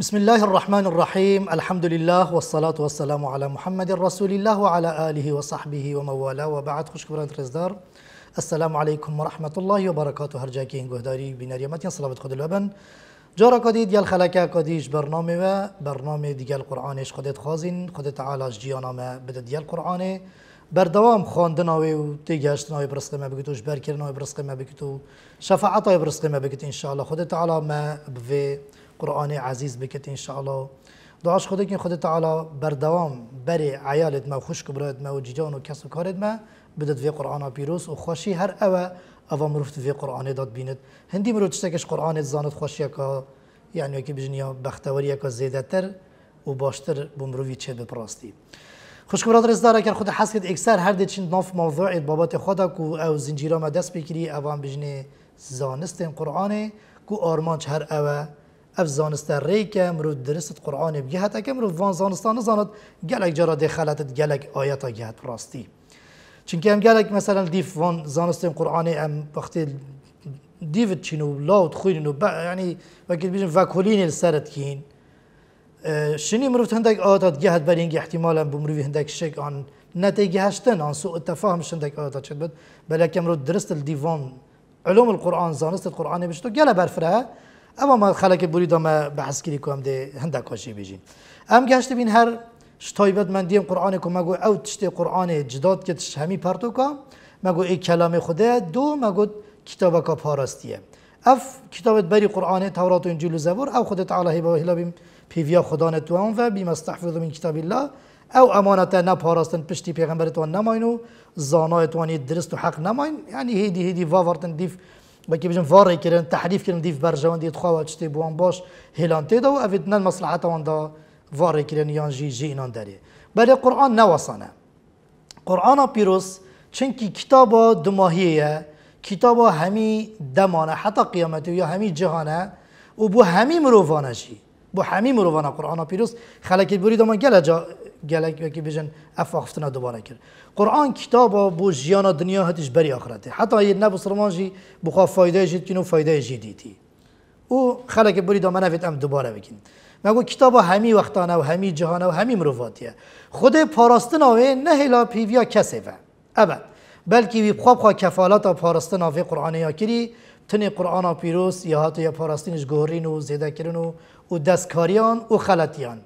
بسم الله الرحمن الرحيم الحمد لله والصلاة والسلام على محمد رسول الله وعلى آله وصحبه ومواله وبعد خوش كبرات رزدار السلام عليكم ورحمة الله وبركاته هرجاكين قهداري بناريمتين صلاة خد الوبن جارا قديد يال خلقا قديش برنامه و برنامه ديال قرآنش خدت خازن خدت تعالى جيانا ما بدد ديال قرآنه بردوام خواندنا و تیگشتنا و برسق ما بگیتوش برکرنا و برسق ما بگیتو شفاعتا ما برسقه ما شاء الله خود تعالی ما بوی قرآن عزیز بکت الله دعاش خدا که خود تعالی بر دوام بر عیالت ما خوش کبرات ما و جیجان و کس و کارت ما بدت وی قرآن پیروز و خوشی هر اوا اوا مروفت وی قرآن داد بیند هندی مرو کش قرآن زانت خوشی که یعنی که بجنیا بختوری که زیده تر و باشتر بمروی چه بپراستی خوش برادر از اگر که خود حس کد اکثر هر دچین ناف موضوع بابات خدا کو او زنجیرا ما دست بکری اوان بجنی زانستن قرآن کو آرمان هر اوه اف زانسته ری که مرو درست قرآن بگه حتی که مرو وان زانستان زاند گلک جارا دخلتت گلک آیتا گهت راستی که هم گلک مثلا دیف وان زانستیم قرآن ام وقتی دیوت چینو لاوت خوینو با یعنی وقتی بیشن وکولین سرت کین شنی مروت هندک آیات جهت بر اینکه احتمالا بمروی هندک شک آن نتیجه هشتن آن سو تفاهمش هندک آیات شد بد بلکه مرو درست دیوان علوم القرآن زانست القرآن بشتو گله برفره اما ما خلک بریدا ما بحث کردی کوم ده هنده کاشی بیجین ام گشت بین هر شتای من دیم قرآن کو مگو او تشت قرآن جداد که تش همی پرتو کا مگو ای کلام خوده دو مگو کتاب کا پاراستیه اف کتابت بری قرآن تورات و انجیل و زبور او خود تعالی وحی لبیم پیویا خدا نتوان و بیم استحفظ من کتاب الله او امانت نه پاراستن پشتی پیغمبرتوان نماینو. و زانایتوانی درست و حق نماین یعنی هیدی هیدی واورتن دیف بەکی بژم ڤڕێ کردن تحریف کردن دیف خواهد شد به آن باش هلانته دا و مصلحت آن دا ڤڕێ کردن یان ژی ژینان قرآن قرآن قرآن نەوەسانە قورآە پیرۆس چەندکی کتابە کتاب دماهیه کتاب همی حتا حتی و یا همی جهانه و بۆ هەمی همی بو قرآن مرۆڤانە قورآە برید و ما گل جا گلک که بیشن اف افتنا دوباره کرد قرآن کتاب بو جیان دنیا هتش بری آخرته حتی یه نبو سرمان جی بخوا فایده جید کنو فایده جی دیتی او خلق بری دامن افت ام دوباره بکن مگو کتاب همی وقتانه و همی جهانه و همی مروفاتیه خود پاراستن آوه نه هلا پیویا کسی و ابد بلکی وی بخواب خواه کفالات و آوه قرآن یا کری تنی قرآن پیروس یا حتی یا پاراستینش گهرین و زیده کرن و دستکاریان و خلطیان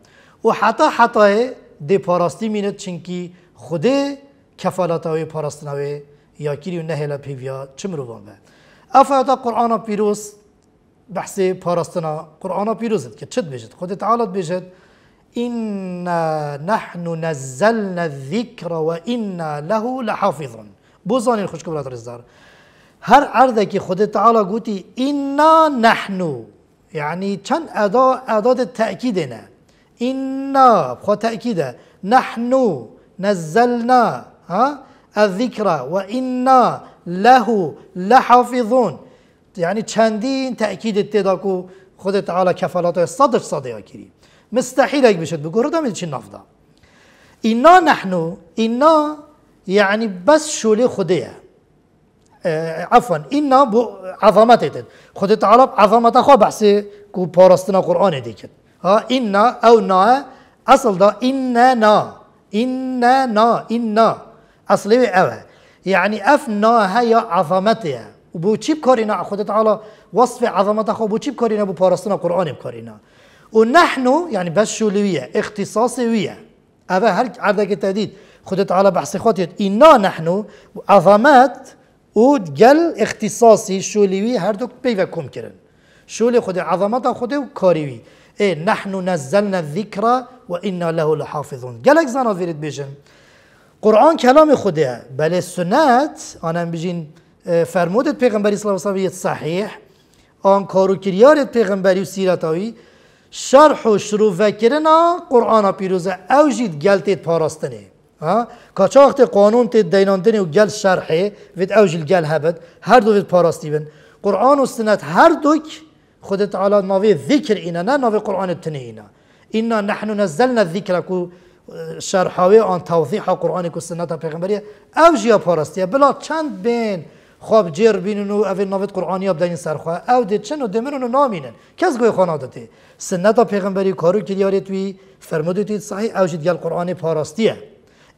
و حتی حتی دی پاراستی میند چنکی خود کفالت های پاراستنوی یا کیریو نهلا پیویا چمروان به افایتا قرآن پیروز بحث پاراستنا قرآن پیروزد که چت بیشد خود تعالت بیشد إنا نحن نزلنا الذكر وإنا له لحافظون بوزان خوش کبرات رزدار هر عرضه که خود تعالی گوتی اینا نحنو یعنی چند ادا اداد تأکید نه إنا بخو تأكيدا نحن نزلنا ها الذكرى وإنا له لحافظون يعني تشاندين تأكيد تدا کو خود تعالی کفالات صدر يا كريم مستحيل هيك بشد بقول ردم چی إنا نحن إنا يعني یعنی بس لي خوده اه، عفوا إنا بو عظمت خود تعالى عظمته خو بحسي كو بارستنا قرآن ديكت Ha, inna ev na aslında inne na inne na inna aslı ve eve. Yani ef na ya azametiye. Bu çip karina Khud Teala vasfı azamete xo bu çip karina bu parasına Kur'an'ı karina. O nahnu yani beşşuluviye, ihtisasiviye. Eve her erdeki tedid. Khud Teala bahsi khotiyet. İnna nahnu azamet و گل اختصاصی شولیوی هر دو پیوکم کرن شولی خود عظمت خود و کاریوی e نحن نزلنا الذكرى وانا له لحافظون جالك زانا ویرید بيجن قرآن كلام خديه بل السنات انا بیشین فرمودت پیغمبري صلى الله عليه و صحیح آن كارو کریارت پیغمبري سيرتاوي شرح و شروع وکرنا قرآن پیروزه اوجید گلتید پاراستنه کاچاخت قانون تید دیناندنه و گل شرحه وید اوجیل گل هبد هر دو وید پاراستی بن قرآن و سنت هر دوک خود تعالی ناوی ذکر اینا نه ناوی قرآن تنه اینا اینا نحن نزلنا الذکر کو شرحاوی آن توضیح قرآن کو سنت پیغمبری او جیا پارستیه بلا چند بین خواب جر بینن و اول نوید قرآنی اب دین سرخوا او دید چن و دمرن و نامینن کس گوی خانه داده سنت پیغمبری کارو کلیاری توی فرمودی توی صحیح او جد گل قرآن پارستیه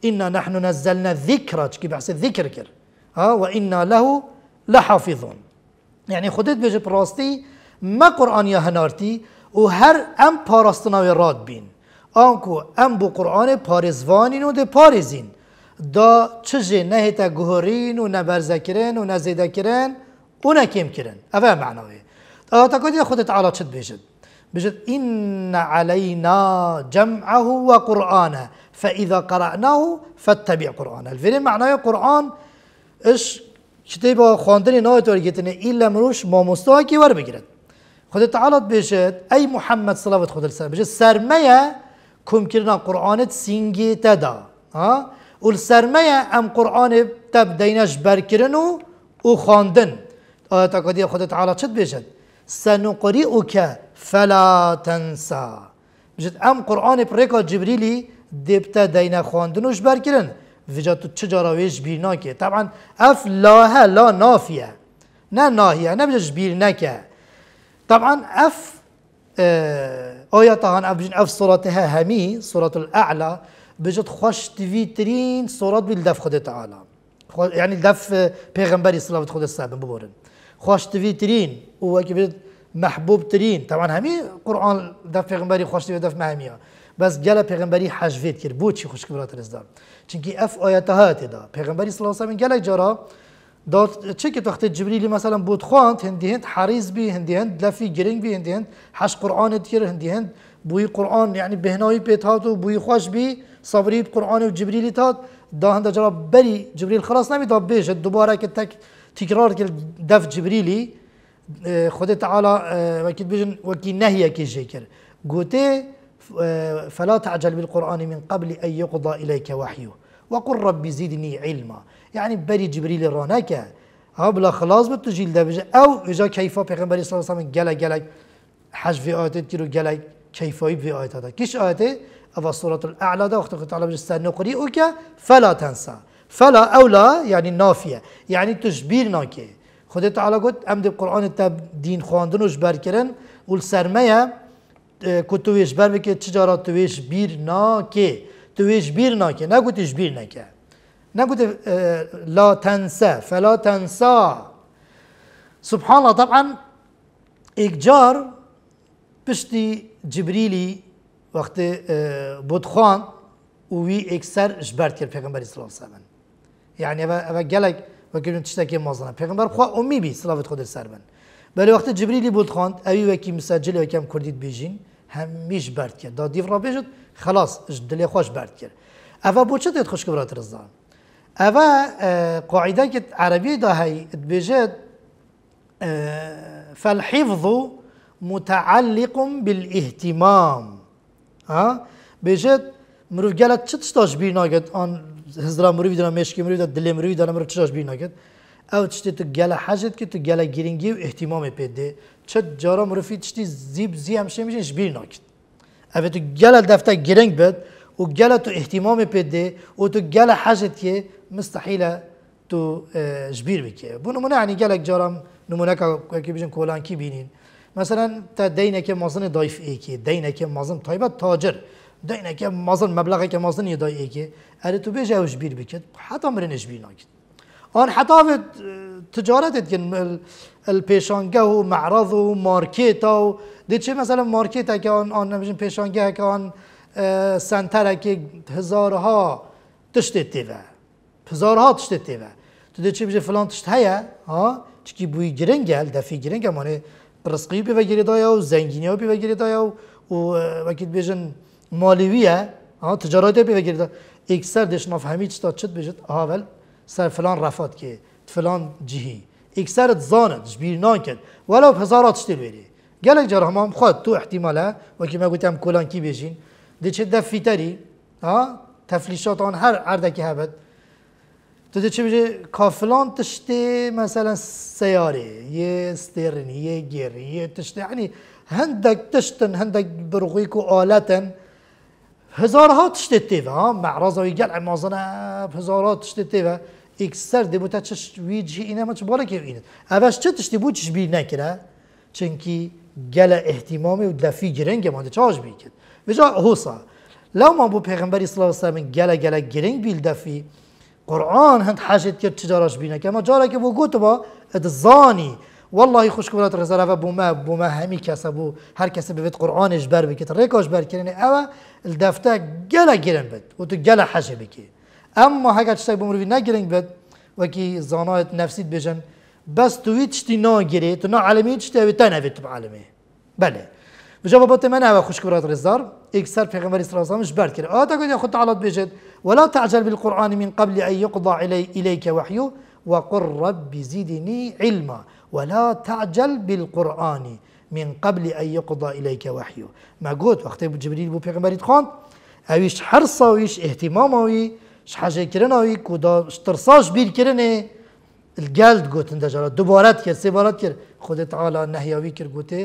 اینا نحن نزلنا ذکر چکی بحث ذکر کرد ها و اینا له لحافظون یعنی خودت بجه پراستی ما قرآن يا هنارتي و هر ام و راد بین آنکو ام بو قرآن پارزوانین و ده پارزین دا چجه نه تا گهورین و نه برزکرین و نه و نه کم کرن اوه معنوی آه، تا کدی خود تعالی چد بیشد بیشد این علینا جمعه و قرآنه فإذا قرأناه فاتبع قرآنه الفيلم معناه قرآن اش کتاب خواندن نایت ورگیتنه إلا مروش ماموستا که ور بگیرد خود تعالت بیشد ای محمد صلوات خود السلام بیشد سرمایه کم کردن قرآن سینگی تدا اول سرمایه ام قرآن تب دینش برکرن و او خواندن آیت قدی خود تعالی چت بیشد سنقرئك فلا تنسى بیشد ام قرآن پریکا جبریلی دبتا دینا خواندنوش برکرن وجا تو چه جاراویش بیر نکه طبعا اف لاه لا نافیه نه ناهیه نه بیش بیر طبعا اف آه، يا تاهان اف بجن اف صورة ها همی الاعلى بجد خوش تیوی ترين صورت بالدف خد تعالى يعني يعني بيغمبري صلى الله عليه وسلم ببورن خوش تیوی ترين هو که محبوب ترين طبعا همي قرآن دف بيغمبري خوش تیوی دف مهمیه بس جلا بيغمبري حجوید کرد بود چی خوش كبرات رزدان چونکی اف آیت ها صلى الله عليه وسلم جلا جرا دوت چکت وقت جبریلی مثلا بوت خوانت هندي هند حريز بي هندي هند لفی جرينج بي هندي هند حش قرآن دکر هندي هند بوي قرآن يعني بهنایی بيت هات و خوش بي صبري بقران و تات دا هند جرا بري جبريل خلاص نمی دا بیش دوباره كتك تكرار كل دف جبريلي خود تعالى اه، وكي بيجن وكي نهي كي جيكر قوتي اه، فلا تعجل بالقرآن من قبل أن يقضى إليك وحيه وقل رب زدني علما يعني بري جبريل رانك هبلا خلاص بتجيل ده او اجا كيفا پیغمبر صلى الله عليه وسلم گله گله حج في آيات تيرو گله كيفا في آيات هذا كيش آيات او سورة الأعلى ده وقت قلت على بجستان نقرئك فلا تنسى فلا أولى يعني نافية يعني تجبير ناكي خود تعالى قلت امد قرآن تا دين خواندن وجبر كرن والسرمية كتويش اه، بر بكي تجارة تويش بير ناكي تویش بیر نکه نگوتیش بیر نکه نگوت لا تنسه فلا تنسا سبحان الله طبعا جار پشتی جبریلی وقت بودخان وی سر جبرد کرد پیغمبر صلی الله علیه یعنی و یعنی اما گلک وکیلون تشتکی مازنا پیغمبر خواه امی بی صلوات خود سر بن بلی وقت جبریلی بود خواند اوی وکی مسجل وکم کردید بیجین همیش برد کرد دا دیو را بیجد خلاص دلی خوش برد کرد اوه بو چه دید خوشک برات رزا اوا قاعده که عربی دا هی بجد فالحفظ متعلق بالاهتمام ها بجد مروف گلت چه تشتاش بی ناگد آن هزرا مروی دارم مشکی مروی دارم دلی مروی دارم مروف چشتاش بی ناگد او چشتی تو گل حجت که تو گل گرنگی و اهتمام پیده چه جارا مروفی چشتی زیب زی همشه میشه بیر ناگد اوه تو گل دفتر گرنگ بد و گل تو احتمام پده و تو گل حاجت که مستحیل تو جبیر بکه بو نمونه یعنی گلک جارم نمونه که بیشن کولان کی بینین مثلا تا دینه که مازن دایف ای که دینه که مازن تایبت تاجر دینه که مازن مبلغه که مازن یه دای ای که اره تو بیشه او جبیر بکد حتی مرین جبیر ناکد آن حتی تجارت که پیشانگه و معرض و مارکت و دید چه مثلا مارکت که آن آن نمیشن پیشانگه که آن سنتر که هزارها تشت تیوه هزارها تشتید دیوه تو دید چه فلان تشت هیا ها چکی بوی گرنگ هل دفی گرنگ همانه رزقی بی وگیری دایا و زنگینی ها بی گریدای دایا و وکیت بیشن مالویه ها تجارت بی وگیری دایا اکثر دشناف همی چتا چت بیشت ها سر فلان رفات که فلان جهی اکثر زاند جبیر نان ناکد ولو هزارات شتیل بری گل جرا هم خود تو احتماله و که من گفتم کلان کی بیشین دی چه دفی تری تفلیشات آن هر اردکی هبد تو دی چه بیشه کافلان تشتی مثلا سیاره یه سترن یه گیر یه تشتی یعنی هندک تشتن هندک برغوی کو آلتن هزارها تشتت معرض معرضة گل مازنا هزارها تشتت تيفا اکثر دیمو چش ویجی اینه ما چه بالا که اینه اوش چه تشتی بود چش بیر نکره چنکی گل احتمامی و دفی گرنگ مانده چاش بیر کد ویجا حوصا لو ما بو پیغمبری صلی اللہ علیه گل گل گرنگ بیل دفی قرآن هند حجت کرد چجاراش بیر نکره اما جارا که بو گوتو با ادزانی والله خوش کبرات رزاره و بو ما بو ما همی کسا بو هر کسی بود قرآنش بر بکت ریکاش بر کرنه او دفته گل گرن بد و تو گل حجه بکید ئەم حەکە شتێک بمروی نەگرنگ بد وکی زانایت نفسیت بجن بس توی نا گیری تو نعالمی اوی تا نوی تو عالمێ بەێ بجا بەت منەوە خوشکات ڕێزار ئیکسەر پێغمەری سرازامش بەرکرد ئا دەگوت خۆ تعالت بێژێت ولا تعجل بالقرآن من قبل أن يقضى إلي إليك وحيه وقل رب زدني علما ولا تعجل بالقرآن من قبل أن يقضى إليك وحيه ما قلت وقت جبريل بو بيغمبري خان أويش حرصة ويش اهتمام ويش شحشه کرن اوی کودا شترساش بیر کرن الجلد گوتن دجارا دوبارت کرد سه بارت کرد خود تعالی نهیاوی کرد گوته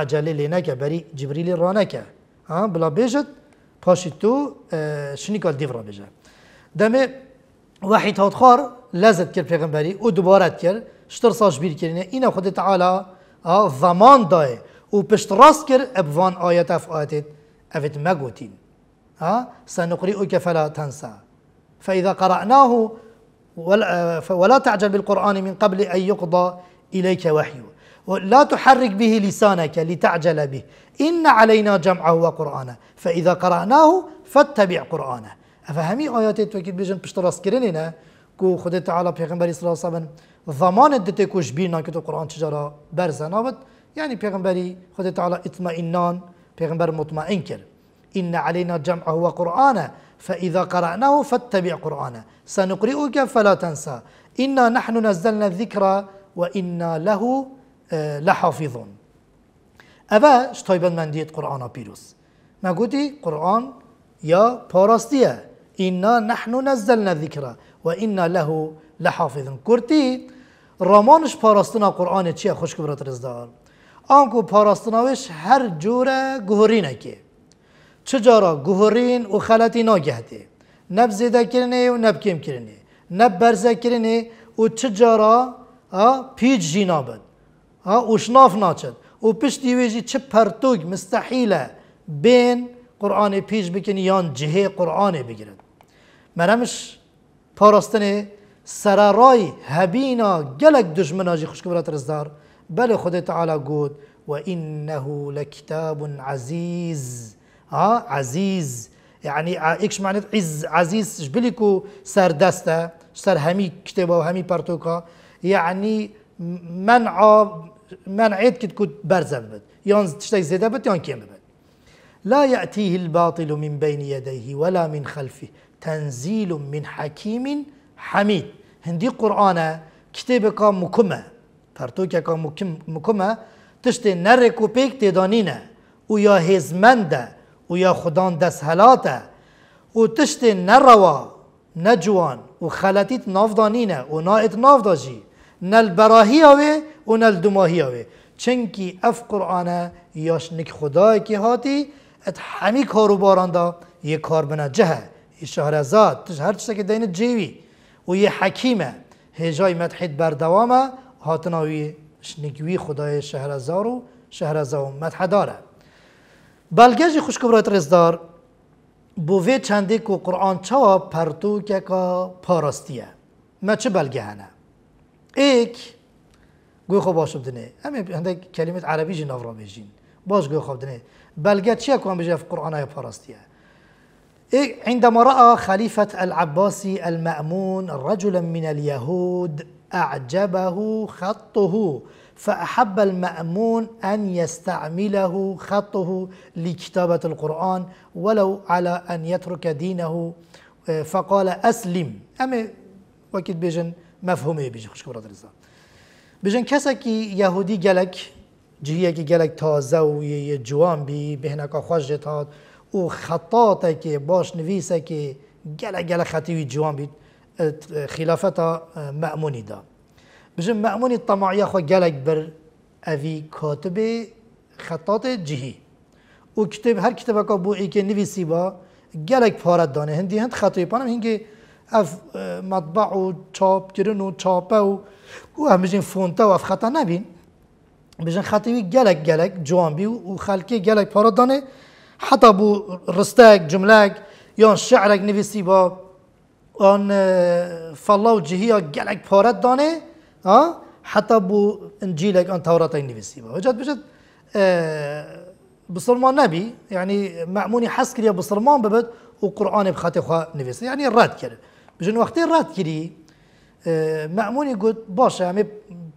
عجله لینا که بری جبریل رانه که ها آه، بلا بیجت پاشی تو اه، شنیکال دیورا بیجه دمه وحی تاد خار لذت کرد پیغمبری او دوبارت کرد شترساش بیر کرنه اینا خود تعالی آه، زمان دایه و پشت راست کرد ابوان آیت اف آیتت اوت مگوتین ها سنقرئك فلا تنسى فإذا قرأناه ولا تعجل بالقرآن من قبل أن يقضى إليك وحيه لا تحرك به لسانك لتعجل به إن علينا جمعه وقرآنه فإذا قرأناه فاتبع قرآنه أفهمي آيات توكيد بيجن باش تراس كو خد تعالى بيغنبري صلى الله عليه وسلم ضمان دته کوش كتو قرآن تجارة برزة نابد يعني بيغنبري خد تعالى اطمئنان بيغنبري مطمئن إن علينا جمعه وقرآنه فإذا قرأناه فاتبع قرآنه سنقرئك فلا تنسى إنا نحن نزلنا الذكرى آه، وإنا له لحافظون أبا شطيبا من ديت قرآن بيروس ما گوتی قرآن يا بارستيا إنا نحن نزلنا الذكرى وإنا له لحافظون كرتي رمانش بارستنا قرآن چیه خوشک برات رزدار آنكو بارستنا وش هر جوره قهرينكي چجارا گوهرین و خلطی ناگهده نب زیده کرنه و نب کم کرنه نب برزه کرنه و چجارا پیج جینا بد و شناف ناچد و پیش ویجی چه پرتوگ مستحیله بین قرآن پیج بکنی یا جهه قرآن بگیرد همش پاراستنه سرارای هبینا گلک دشمنا جی خوشکبرات رزدار بله خود تعالی گود و انه لکتاب عزیز اه عزيز يعني آه، ايش معنات عز عزيز جبلكو سر دسته سر همي كتابه وهمي بارتوكا يعني منع منعت كي تكون برزل بد يان تشتاي زيدا بد يان كيم بد لا يأتيه الباطل من بين يديه ولا من خلفه تنزيل من حكيم حميد هندي قرآن كام مكمة كام مكمة تشتي نركو بيك تدانينا ويا هزمنده و یا خدان دست حالات و تشت نه نجوان و خلطیت نافدانینه و نایت نافداجی نل براهی آوه و نل دماهی آوه چنکی اف قرآن یاش نک خدای که هاتی ات همی کارو باراندا یه کار بنا جهه یه شهرزاد تش هر چیز که دین جیوی و یه حکیمه هجای مدحید بردوامه هاتناوی شنگوی خدای شهر و شهر و مدحداره بلگه خوشگوارتر رایت رزدار بووی چندی که قرآن چوا پرتو که که پاراستیه ما چه بلگه هنه ایک گوی خوب باشم دنه همین هنده کلمت عربی جی نورا بیجین باش گوی خوب دنه بلگه چیه که هم بیجه قرآن های پاراستیه ایک عندما رأى خليفة العباسي المأمون رجلا من اليهود اعجبه خطه فأحب المأمون أن يستعمله خطه لكتابة القرآن ولو على أن يترك دينه آه، فقال أسلم أما وكيد بيجن مفهومي إيه بيجن خوش برادر بيجن كسكي يهودي جلك جهيه که گلک تازه و بهناك جوان بی بهنه خوش جتاد و خطاته که باش نویسه که جلك گلک خطیوی جوان بید خلافتا دا بجم مأمون طماعية خو جالك بر أفي كاتب خطاط جهي وكتب كتاب هر كتابة كابو إيكي نفسي با جالك فارد دانه هندي هند خطيب بانم هنگي اف مطبع و چاپ کرن و چاپه و و همجن فونتا و اف خطا نبين بجن جالك گلک گلک جوانبی و خلکی گلک پارا دانه حتی بو رستک جملک یا شعرک نویسی با آن فلا و گلک دانه حتى بو انجيلك ان توراتك نفسيبا وجد بجد آه، بصرمان نبي يعني معموني حس كريا بصرمان ببد وقرآن بخاتي خوا نفسي يعني الراد كده بجن وقتي الراد كري معموني آه، مأموني قلت باشا يعني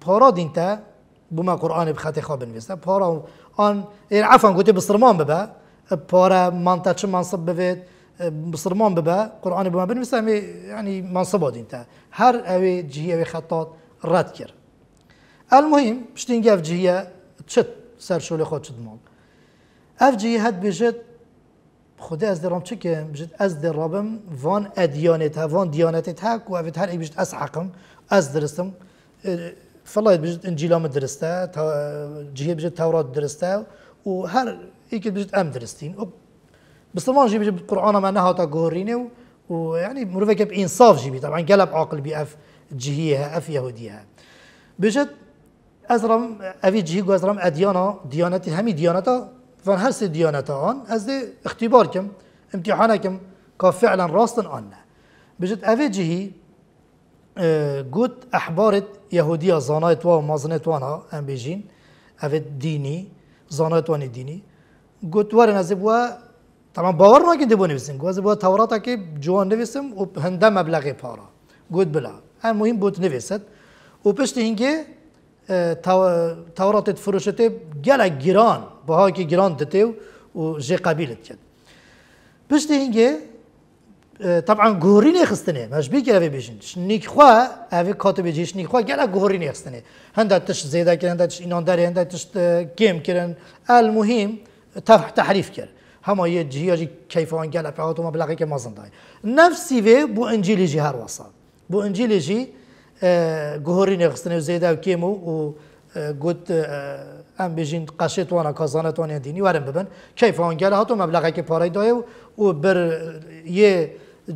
بارا دينتا بما قرآن بخاتي خوا بنفسي بارا آن يعني عفوا قلت بصرمان ببا بارا مانتا چه منصب ببد بصرمان ببا قرآن بما بنفسي يعني, يعني منصبه دينتا هر اوي جهي اوي خطات رد کرد المهم پشتین جیه چت سەر شۆلی خۆ چت ماڵ ئەفجی هەت بێژێت خدا ئەس دەڕام چکەم بژێت ئەس دەڕابم ڤان ئەدیانێت هەڤان دیانەتێت هاک و هر هەر ئیبشت از حقم از درستم فڵیت بجد ئەنجیلامە درستە جیه بجد تورات درسته و هر ئیکت بژێت ام درستین بسلمان جي بيجي بالقران ما و یعنی مروفه که مرفق بانصاف جيبي طبعا گلب عاقل بي اف جهيها اف يهوديها بجد ازرم افي اوی جهی گو از رم ادیانا دیانتی فان هر سه دیانتا آن از دي اختبار کم امتحان کم که فعلا راستن آن نه بجد اوی جهی گوت آه، احبارت يهوديا زانایت و مازنت وانا ام بیجین افي ديني زانایت وانی ديني گوت وارن از بوا طبعا باور ما كنت نویسن گو از بوا توراتا که جوان نویسم و هنده مبلغي بارا گوت بلا ҳам مهم بود نویسد و پشت اینکه تورات فروشته گل گیران، با баҳое که گیران دته و جه قبیلت дикард пишти ин اینکه طبعا گوری نخستنه مجبی که اوی نیک خواه اوی کاتب جیش خواه گل گوری نخستنه هنده تش زیده کرن هنده تش اینان داره هنده تش گیم کرن المهم تحریف کرد همه یه جهیاجی کیفان گل پیاتو ما بلقی که مازنده دای نفسی و بو انجیلی جهر وصل بۆ ئەنجیلێژی اه، گۆهۆری نێخستنە زێدا و كيمو و و اه، اه، ام بجين بێژین وانا كازانت وانا ديني وارم ببن كيف هون کەیفاوانگەل هاتو مبلغ پارەی دایە دايو و بر یە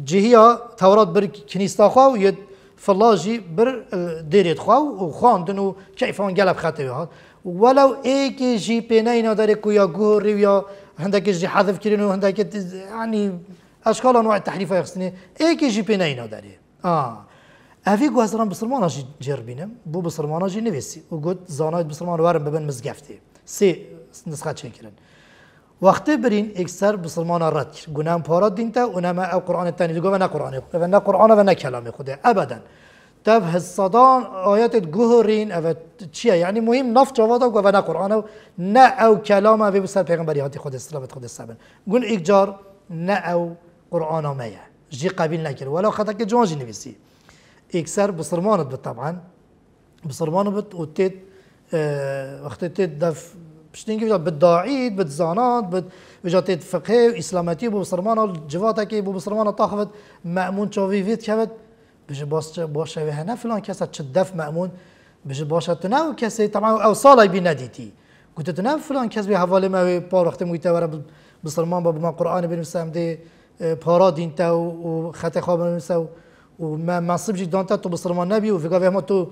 جهيا تورات بر کنیستاخوا و یە فلاجي بر ديريت خوا و خواندن و کەیفاوانگەلە بخاتەوە هات وەلەو ئێکی ژی پێنەی نادارێک و یا گۆڕی یا هەندێکی ژی حەذفکردن و هەندێکی عنی ئەشکاڵان وای تحریفە یخستنی ئێکی جي پێنەی داري آه. ئەوی گوازران بسلمانەژی بو بسرمان گفت نویسی و گوت زانای بسلمانوارم ببن سی نسخه چین کرن وقتی برین اکثر بسرمان ڕەت کرد گونام پارە دینتە نه قرآن قڕانە تانی گومە قرآن و نه کلام نەکەلامی خودێ ابدا تب هەسەدان گوه گوهرین او چیه ؟ یعنی مهم نفتجاوادا گوە قرآن و نه او کلام او خود پیغمبری هاتی خود سبن گون او قرآن ئەو قڕانامەیە. جي قابل نكر ولو جوان جي نبيسي اكسر بصرمانت بت طبعا بصرمانت بت وتيت اه وقت تيت دف باش تنجي بتداعيد بتزانات بت وجا تيت فقهي واسلاماتي بو بصرمانة جواتكي بو بصرمانة طاخفت مأمون تشوفي فيت شفت باش باش باش هنا فلان كاسة تشدف مأمون باش باش تناو كاسة طبعا او صالة بناديتي قلت تناو فلان كاس حوالي ما بار وقت مويتا ورا بصرمان بابا قرآن بن دي پارا دینتا و خط خواب نمیسا و منصب جی دانتا تو بسرمان نبی و فکر ما تو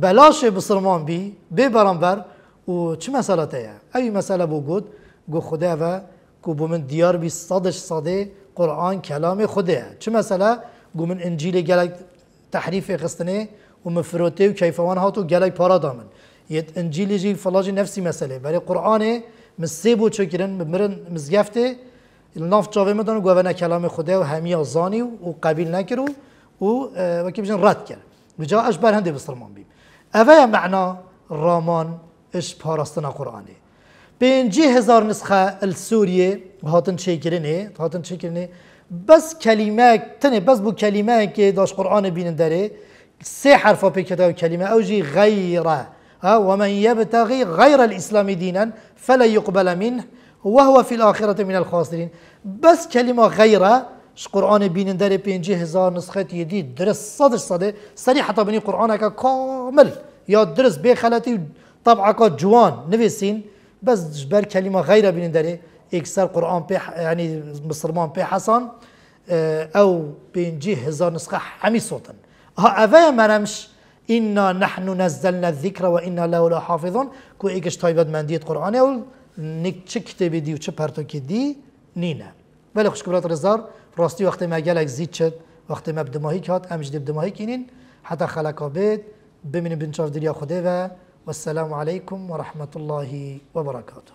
بلاش بسرمان بی بی برانبر و چه مسئله تایه؟ اوی مسئله بو گود گو خدا و گو بو من دیار بی صادش صاده قرآن کلام خدا چه مسئله گو من انجیل گلک تحریف خستنه و مفروته و کیفوان هاتو گلک پارا دامن یت انجیل جی فلاجی نفسی مسئله برای قرآن من سه چکرن مرن مزگفته ناف جاوه مدان نه کلام خدا و همیا آزانی و قبیل نکر و و اه، وکی بجن رد کرد بجا اش بر هنده بسرمان بیم اوه معنا رامان اش پاراستنا قرآنه بینجی هزار نسخه السوریه هاتن چیکرینه هاتن چیکرینه بس کلمه تنه بس بو کلمه که داش قرآن بين داري سي حرفا بكتاب كلمة أو جي غيره ومن يبتغي غیر الإسلام دينا فلا یقبل منه وهو في الآخرة من الخاسرين بس كلمة غيره ش قرآن بیننده ری پینجی هزار نسخه جديد درس صدر صدر سری حتی القرآن قرآن كامل يا درس درست طبعا که جوان نفسين بس بر كلمة غيرة بين داري إكسار قرآن بي يعني مسلمان بي حسن آه، او پینجی هزار نسخه حمي صوتا ها ما مرمش إنا نحن نزلنا الذكر وإنا له لحافظون که ایکش من ديت قرآنه أو چه کتابی دی و چه که دی ولی بەلە خوشکات رزار راستی وقتی اگ زید چت وقتی ما بدماهی کات ئەمش دی بدماهیکینین حتا خەلەکە بێت ببینین بنچاف دریا خوده و والسلام و رحمت الله و برکاته